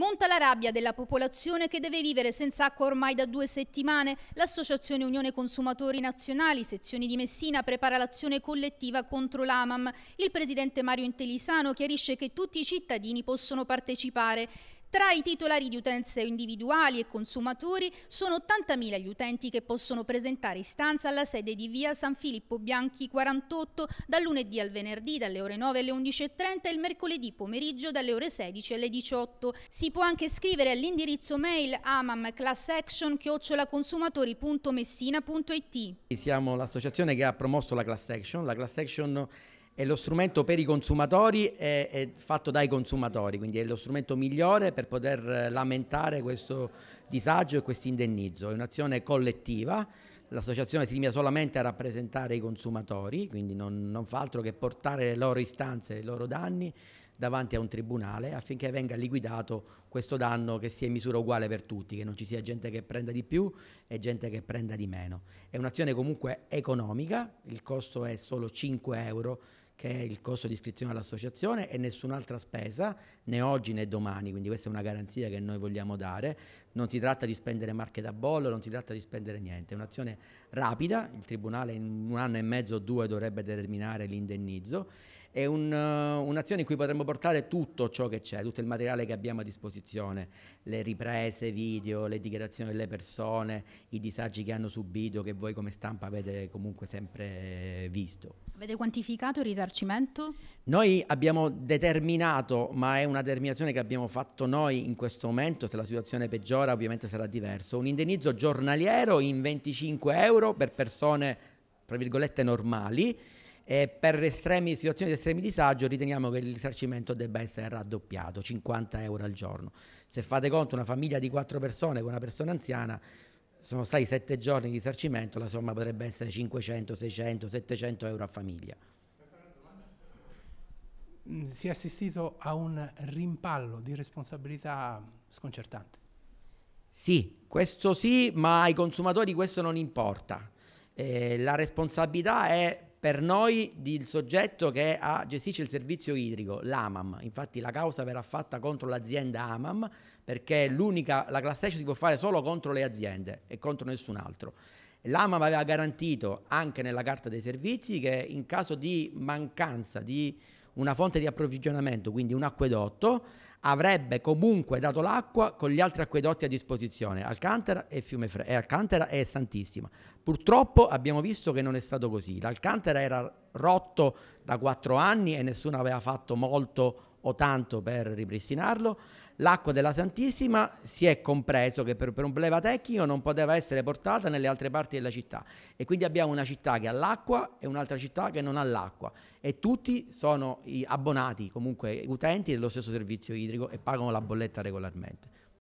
Monta la rabbia della popolazione che deve vivere senza acqua ormai da due settimane. L'Associazione Unione Consumatori Nazionali, sezioni di Messina, prepara l'azione collettiva contro l'AMAM. Il presidente Mario Intelisano chiarisce che tutti i cittadini possono partecipare. Tra i titolari di utenze individuali e consumatori sono 80.000 gli utenti che possono presentare istanza alla sede di via San Filippo Bianchi 48 dal lunedì al venerdì dalle ore 9 alle 11.30 e il mercoledì pomeriggio dalle ore 16 alle 18. Si può anche scrivere all'indirizzo mail amamclassaction.consumatori.messina.it Siamo l'associazione che ha promosso la class action. La class action è lo strumento per i consumatori è, è fatto dai consumatori, quindi è lo strumento migliore per poter eh, lamentare questo disagio e questo indennizzo. È un'azione collettiva, l'associazione si limita solamente a rappresentare i consumatori, quindi non, non fa altro che portare le loro istanze, i loro danni davanti a un tribunale affinché venga liquidato questo danno che sia in misura uguale per tutti, che non ci sia gente che prenda di più e gente che prenda di meno. È un'azione comunque economica, il costo è solo 5 euro che è il costo di iscrizione all'associazione e nessun'altra spesa, né oggi né domani, quindi questa è una garanzia che noi vogliamo dare. Non si tratta di spendere marche da bollo, non si tratta di spendere niente, è un'azione rapida, il Tribunale in un anno e mezzo o due dovrebbe determinare l'indennizzo è un, uh, un'azione in cui potremmo portare tutto ciò che c'è, tutto il materiale che abbiamo a disposizione, le riprese, video, le dichiarazioni delle persone, i disagi che hanno subito, che voi come stampa avete comunque sempre eh, visto. Avete quantificato il risarcimento? Noi abbiamo determinato, ma è una determinazione che abbiamo fatto noi in questo momento, se la situazione peggiora ovviamente sarà diverso, un indennizzo giornaliero in 25 euro per persone, tra virgolette, normali e per estremi, situazioni di estremi disagio riteniamo che il risarcimento debba essere raddoppiato, 50 euro al giorno. Se fate conto una famiglia di quattro persone con una persona anziana, sono stati sette giorni di risarcimento, la somma potrebbe essere 500, 600, 700 euro a famiglia mm, si è assistito a un rimpallo di responsabilità sconcertante. Sì, questo sì, ma ai consumatori questo non importa. Eh, la responsabilità è per noi il soggetto che ha, gestisce il servizio idrico, l'AMAM. Infatti la causa verrà fatta contro l'azienda AMAM perché la class action si può fare solo contro le aziende e contro nessun altro. L'AMAM aveva garantito anche nella carta dei servizi che in caso di mancanza di una fonte di approvvigionamento, quindi un acquedotto, avrebbe comunque dato l'acqua con gli altri acquedotti a disposizione, Alcantara e, Fiumefre- e eh, Alcantara e Santissima. Purtroppo abbiamo visto che non è stato così. L'Alcantara era rotto da quattro anni e nessuno aveva fatto molto o tanto per ripristinarlo. L'acqua della Santissima si è compreso che per, per, un problema tecnico non poteva essere portata nelle altre parti della città e quindi abbiamo una città che ha l'acqua e un'altra città che non ha l'acqua e tutti sono abbonati, comunque utenti dello stesso servizio idrico e pagano la bolletta regolarmente.